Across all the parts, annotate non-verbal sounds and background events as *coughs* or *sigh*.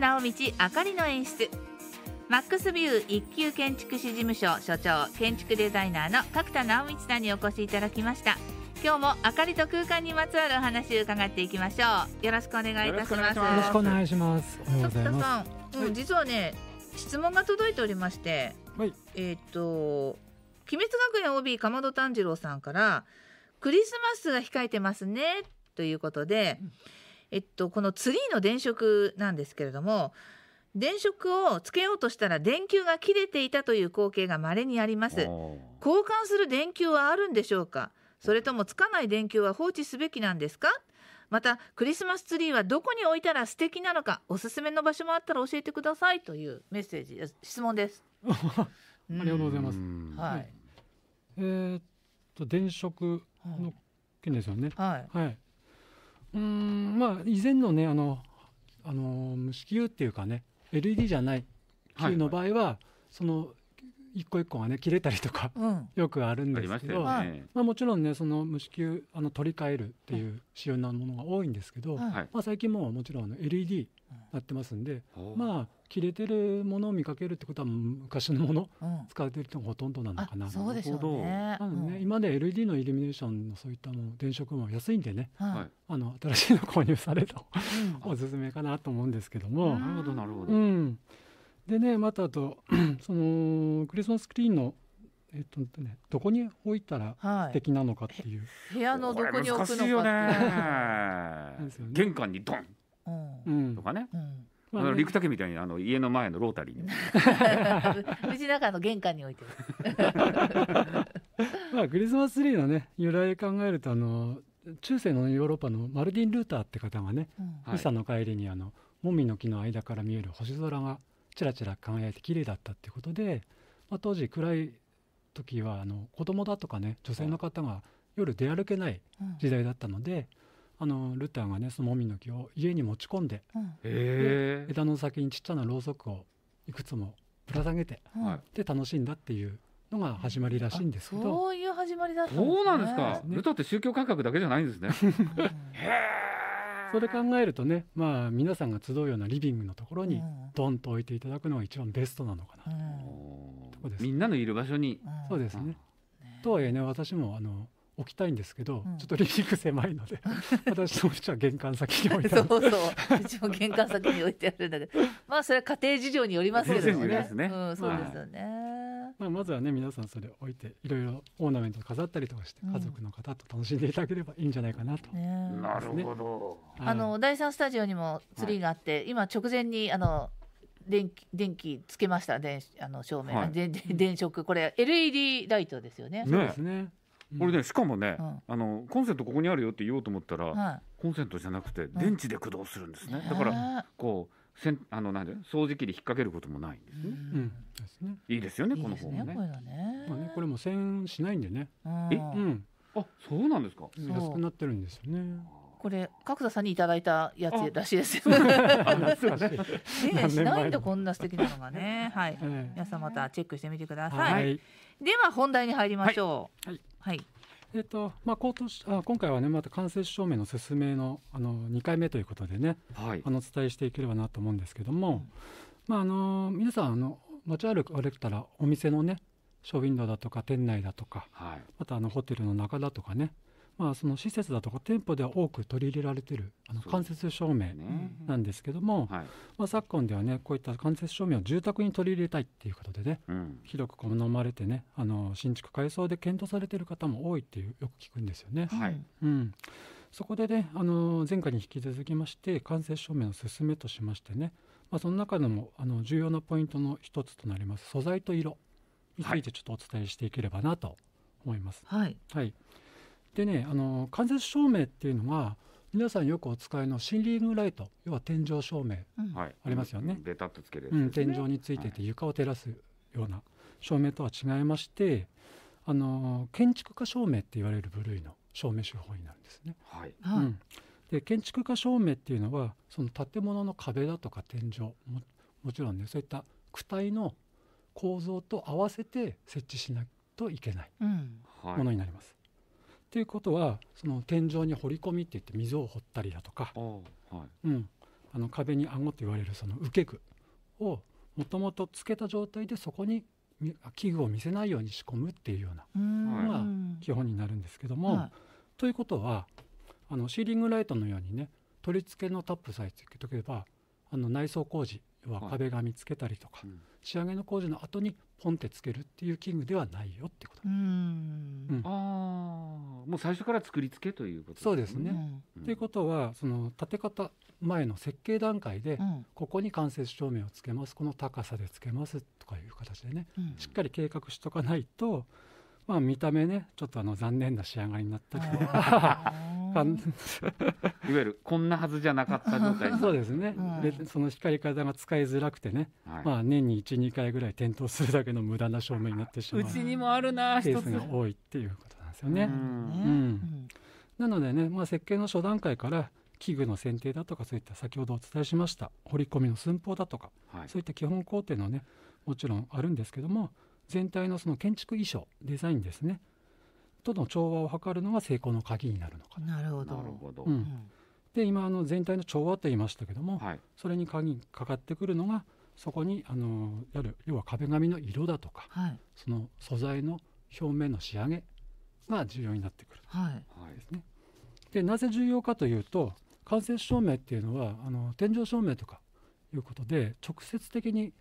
田直道あかりの演出マックスビュー一級建築士事務所所長建築デザイナーの角田直道さんにお越しいただきました今日もあかりと空間にまつわるお話を伺っていきましょうよろしくお願いいたしますよろしくお願いします角田さん、うん、実はね質問が届いておりまして、はい、えっ、ー、と鬼滅学園 OB 鎌戸炭治郎さんからクリスマスが控えてますねということで、うんえっと、このツリーの電飾なんですけれども電飾をつけようとしたら電球が切れていたという光景がまれにあります交換する電球はあるんでしょうかそれともつかない電球は放置すべきなんですかまたクリスマスツリーはどこに置いたら素敵なのかおすすめの場所もあったら教えてくださいというメッセージ質問です *laughs* ありがとうございます、はい、えー、っと電飾の件ですよね、はい、はいうんまあ以前のねあのあの無球っていうかね LED じゃない球の場合は、はいはい、その一個一個がね切れたりとか、うん、よくあるんですけどま、ね,、あ、もちろんねその虫球あの取り替えるっていう仕様なものが多いんですけど、はい、まあ、最近ももちろん LED なってますんで、うん、まあ切れてるものを見かけるってことは昔のもの、使われてる人がほとんどなのかなそうでしょうねね、今で LED のイルミネーションのそういったも電飾も安いんでね、はい、あの新しいの購入されるとおすすめかなと思うんですけどもなるほどなるほど、うん、でねまたあと *clears throat* そのクリスマスクリーンのえっとね、どこに置いたら素敵なのかっていう、はい、部屋のどこに置くのか *laughs* ね、玄関にドン、うん、とかね、うんあの陸竹みたいにあの家の前のロータリーにうち *laughs* の玄関に置いて *laughs* まあクリスマスツリーのね由来考えるとあの中世のヨーロッパのマルディン・ルーターって方がね、うん、ミサの帰りにあのもみの木の間から見える星空がちらちら輝いて綺麗だったっていうことで、まあ、当時暗い時はあの子供だとかね女性の方が夜出歩けない時代だったので、うんあのルターがねそのもみの木を家に持ち込んでで、枝の先にちっちゃなろうそくをいくつもぶら下げて、で楽しんだっていうのが始まりらしいんですけどそういう始まりだったんです、ね、そうなんですか、ルターって宗教感覚だけじゃないんですねへえそれ考えるとねまあ皆さんが集うようなリビングのところにドンと置いていただくのが一番ベストなのかな、うん、とこですみんなのいる場所に、そうですね、とはいえね私もあの置きたいんですけど、うん、ちょっとリビング狭いので *laughs* 私のうちは玄関先に置いてあるそうそううちも玄関先に置いてあるんだけど *laughs* まあそれは家庭事情によりますけどねね、うん、そうですよね、はい、まあ、まずはね皆さんそれ置いていろいろオーナメント飾ったりとかして家族の方と楽しんでいただければいいんじゃないかなと、ねね、なるほど、あの第三スタジオにもツリーがあって、はい、今直前にあの電気電気つけました電あの照明、はい、電電飾これ LED ライトですよね。そうですね。これねしかもね、あのコンセントここにあるよって言おうと思ったら、コンセントじゃなくて電池で駆動するんですね、だからこうせんあのなんで掃除機で引っ掛けることもないんですね、うんいいですよねこの方もねこれね,、まあ、ねこれも1 0しないんでねえ、うん、あそうなんですか安くなってるんですよねこれ角田さんにいただいたやつらしいですよ。*laughs* ねしないとこんな素敵なのがね。はい、皆さんまたチェックしてみてください。では本題に入りましょう。はい、はい、えーとまあ、今年あ今回は、ね、また間接照明の説明のあの2回目ということでね、はい、あのお伝えしていければなと思うんですけども、うん、まあ、あの皆さんあの街歩かれたらお店のねショーウィンドウだとか店内だとか、はい、またあのホテルの中だとかねまあ、その施設だとか店舗では多く取り入れられているあの間接照明なんですけども、ねはい、まあ、昨今ではねこういった間接照明を住宅に取り入れたいっていうことでね、うん、広く好まれてねあの新築改装で検討されている方も多いっていうよく聞くんですよね。はい、うん、そこでねあの前回に引き続きまして間接照明の勧めとしましてね、まあ、その中でもあの重要なポイントの一つとなります素材と色についてちょっとお伝えしていければなと思います。はい、はいでねあの間接照明っていうのは皆さんよくお使いのシンリングライト要は天井照明、ありますよね。ベタっとつける、ね、うん、天井についてて床を照らすような照明とは違いまして、あの建築家照明って言われる部類の照明手法になるんですね。はい、うん、で建築家照明っていうのはその建物の壁だとか天井ももちろんねそういった躯体の構造と合わせて設置しないといけないものになります。ていうことはその天井に掘り込みって言って溝を掘ったりだとか、はいうん、あの壁に顎と言われるその受け具をもともとつけた状態でそこに器具を見せないように仕込むっていうようなのが基本になるんですけども。はい、ということはあのシーリングライトのようにね取り付けのタップさえつけとけばあの内装工事若手が見つけたりとか、はいうん、仕上げの工事の後にポンってつけるっていう器具ではないよってことうん、うん、ああもう最初から作り付けということ、ね、そうですね。うん、いうことはその建て方前の設計段階で、ここに間接照明をつけますこの高さでつけますとかいう形でね、しっかり計画しとかないと、まあ、見た目ねちょっとあの残念な仕上がりになったりとか。あの *laughs* いわゆるこんなはずじゃなかった状態 *laughs* そうですね、うん、でその光り方が使いづらくてね、はい、まあ、年に12回ぐらい点灯するだけの無駄な照明になってしまううちにもあるなケースが多いっていうことなんですよね。うん、うん、なのでね、まあ、設計の初段階から器具の選定だとかそういった先ほどお伝えしました彫り込みの寸法だとか、はい、そういった基本工程のねもちろんあるんですけども全体のその建築衣装デザインですねとの調和を図るのが成功の鍵になるのかな。なるほど。うん、で今あの全体の調和と言いましたけども、はい、それに鍵かかってくるのがそこにあのやる要は壁紙の色だとか、はい、その素材の表面の仕上げが重要になってくるですね。はい、でなぜ重要かというと間接照明っていうのはあの天井照明とかいうことで直接的に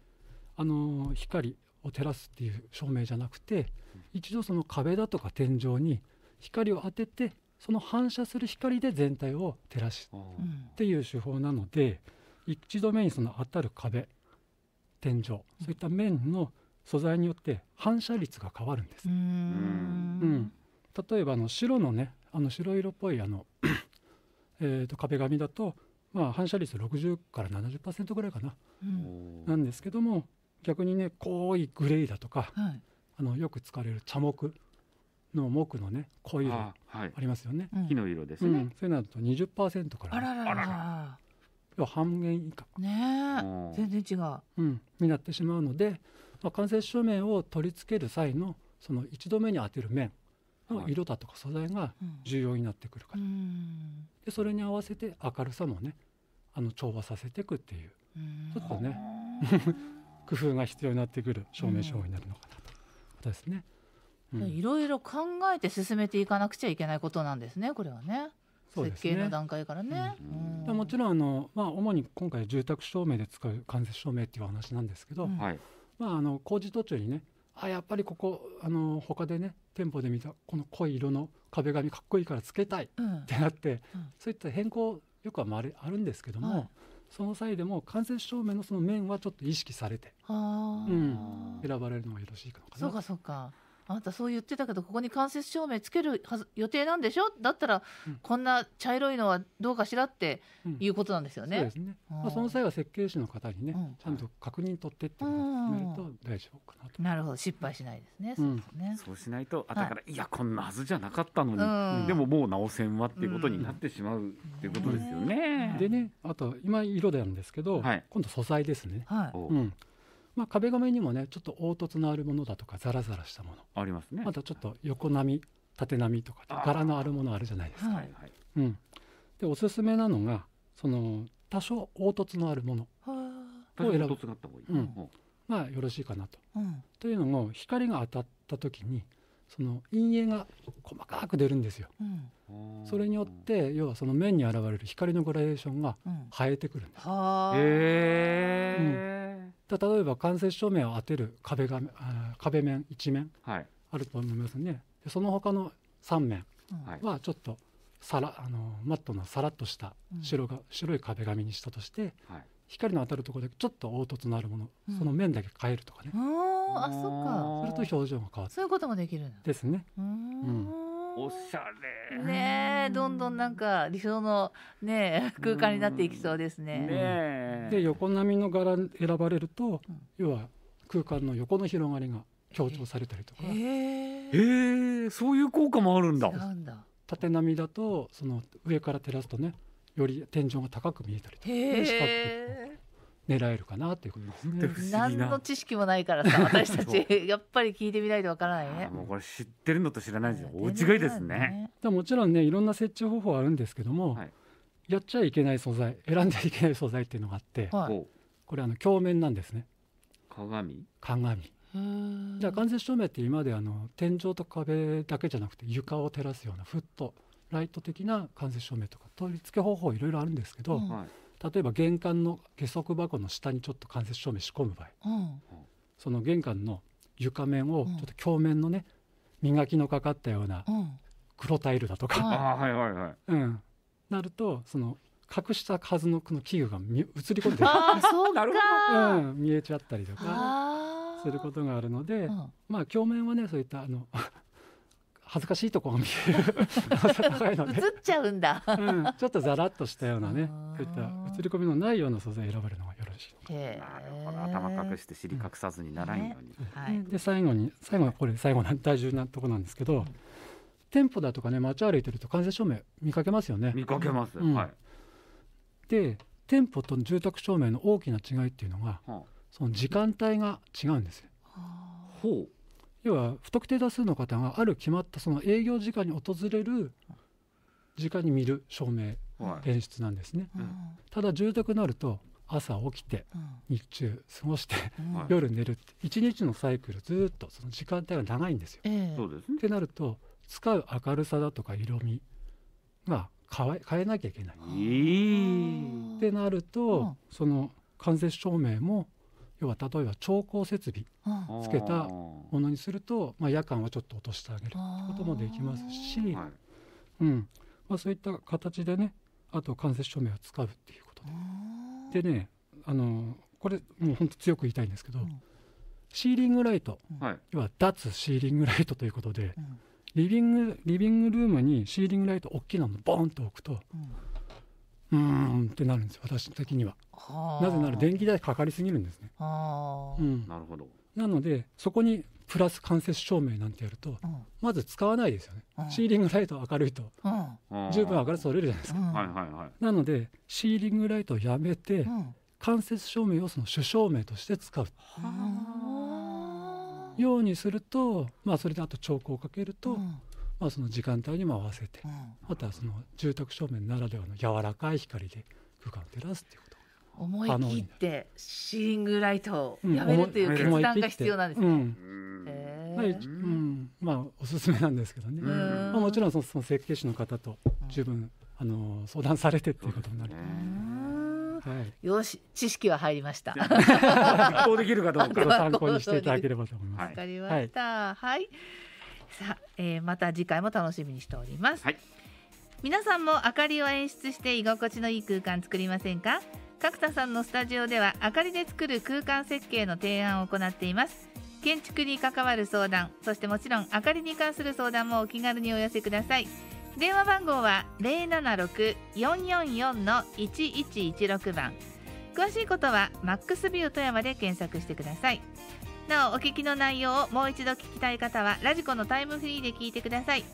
あの光を照らすっていう照明じゃなくて一度その壁だとか天井に光を当ててその反射する光で全体を照らすっていう手法なので一度目にその当たる壁天井そういった面の素材によって反射率が変わるんです。うん、例えばあの白のねあの白色っぽいあの *coughs* えと壁紙だと、まあ、反射率60から70%ぐらいかな、うん、なんですけども逆にね濃いグレーだとか、はいあのよく使われる茶木の木のね濃い色ありますよね、はい、木の色ですね、うん、そういうのだと20%から、ね、あらららら半減以下ね全然違う、うん、になってしまうので、まあ、間接照明を取り付ける際のその一度目に当てる面の色だとか素材が重要になってくるから、はいうん、でそれに合わせて明るさもねあの調和させていくっていうちょっとね *laughs* 工夫が必要になってくる照明手法になるのかなと。ったですね。いろいろ考えて進めていかなくちゃいけないことなんですね、これはね。設計の段階からね。ううん、もちろんあの、まあ、主に今回住宅証明で使う間接証明っていう話なんですけど、まあ、あの工事途中にねあやっぱりここあの他でね店舗で見たこの濃い色の壁紙かっこいいからつけたいってなって、そういった変更よくはああるんですけども、はい、その際でも間接照明のその面はちょっと意識されて、うん、選ばれるのがよろしいかそうかそうかあなたそう言ってたけどここに間接照明つけるはず予定なんでしょだったら、こんな茶色いのはどうかしらっていうことなんですよね。うん、そうですね、まあ、その際は設計士の方にね、うん、ちゃんと確認取ってって決めると大丈夫かなと、なるほど失敗しないですね,、そうですねそうしないとあだから、はい、いやこんなはずじゃなかったのに、でももう直せんわっていうことになってしまうっていうことですよね。でねあと今色なんですけど、はい、今度素材ですね。はい、うんまあ、壁紙にもねちょっと凹凸のあるものだとかザラザラしたものありますねまたちょっと横波縦波とか柄のあるものあるじゃないですか。はいはい、うん、でおすすめなのがその多少凹凸のあるものを選ぶ。うん、まあよろしいかなと。うん、というのも光が当たった時にその陰影が細かく出るんですよ。うん、それによって要はその面に現れる光のグラデーションが生えてくるんです。うん、へえ。うん例えば間接照明を当てる壁が壁面一面あると思いますね、はい、その他の3面はちょっとさらあのマットのさらっとした白が、うん、白い壁紙にしたとして、はい、光の当たるところだけちょっと凹凸のあるもの、うん、その面だけ変えるとかねあそっかそれと表情が変わるそういうこともできるですねうんおしゃれねどんどんなんか理想のね空間になっていきそうですね。ねで横波の柄選ばれると、要は空間の横の広がりが強調されたりとか。へえそういう効果もあるんだ。んだ縦波だとその上から照らすとねより天井が高く見えたりとか、ね、四角狙えるかなということですね。何の知識もないからさ、*laughs* 私たちやっぱり聞いてみないとわからないね。もうこれ知ってるのと知らないじゃ大違いですね。ねもちろんね、いろんな設置方法あるんですけども、はい、やっちゃいけない素材、選んじゃいけない素材っていうのがあって、はい、これあの鏡面なんですね。鏡。鏡。じゃあ間接照明って今まであの天井と壁だけじゃなくて床を照らすようなフットライト的な間接照明とか取り付け方法いろいろあるんですけど、うんはい例えば玄関の下足箱の下にちょっと間接照明仕込む場合、うん、その玄関の床面をちょっと鏡面のね、うん、磨きのかかったような黒タイルだとか、はいはいはいうん、なるとその隠した数のこの器具が映り込んであそう *laughs* なるほど、うん、見えちゃったりとかすることがあるので、まあ鏡面はねそういったあの恥ずかしいとこが見える高いので映っちゃうんだ、うん、ちょっとざらっとしたようなねそういった映り込みのないような素材選ばれるのがよろしいなるほど頭隠して尻隠さずにならんように、うん、はい、で最後に最後はこれ最後の大事なとこなんですけど、うん、店舗だとかね街歩いてると間接証明見かけますよね見かけます、はいで店舗と住宅照明の大きな違いっていうのが、はあ、その時間帯が違うんですよほう要は不特定多数の方がある決まったその営業時間に訪れる時間に見る照明、演出なんですね、うん、ただ住宅になると朝起きて、日中過ごして、夜寝るって一日のサイクルずっとその時間帯が長いんですよ。えー、ってなると使う明るさだとか色味が変え変えなきゃいけない。えー、ってなると、その間接照明も要は例えば調光設備つけたものにすると、まあ、夜間はちょっと落としてあげるってこともできますし、うんまあ、そういった形でねあと間接照明を使うっていうことで。でねあのこれもう本当強く言いたいんですけど、うん、シーリングライト、要は脱シーリングライトということで、うん、リビングリビングルームにシーリングライト大きなのボンと置くと。うんうんってなるんです私的にはなぜなら電気代かかりすぎるんですね、うん、なるほどなのでそこにプラス間接照明なんてやると、うん、まず使わないですよね、うん、シーリングライト明るいと、十分明るさ取れるじゃないですか、なのでシーリングライトをやめて、間接照明をその主照明として使うようにするとまあそれであと調光をかけると、まあ、その時間帯にも合わせて、うん、またその住宅照明ならではの柔らかい光で空間を照らすということ思い切ってシーングライトをやめるという決断が必要なんですね。うんえー、うん、まあおすすめなんですけどね、まあ、もちろんその設計士の方と十分、あの相談されてっていうことになる。はい、よし知識は入りました。参考できるかどうか *laughs* 参考にしていただければと思います。わ、はい、かりました。はい、はい、さあえー、また次回も楽しみにしております、はい、皆さんも明かりを演出して居心地のいい空間作りませんか角田さんのスタジオでは明かりで作る空間設計の提案を行っています建築に関わる相談そしてもちろん明かりに関する相談もお気軽にお寄せください電話番号は零七六四四四の一一一六番詳しいことはマックスビュー富山で検索してくださいなおお聞きの内容をもう一度聞きたい方はラジコのタイムフリーで聞いてください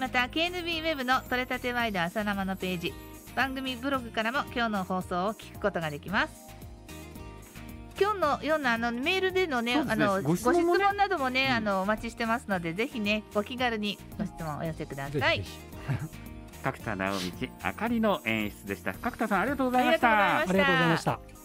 また KNB ウェブの「取れたてワイド朝生」のページ番組ブログからも今日の放送を聞くことができます今日のようなあのメールでのね、ね、あのご質問などもね、あのお待ちしてますのでぜひねお気軽にご質問お寄せください。角田直道あかりの演出でした。角田さんありがとうございました。ありがとうございました。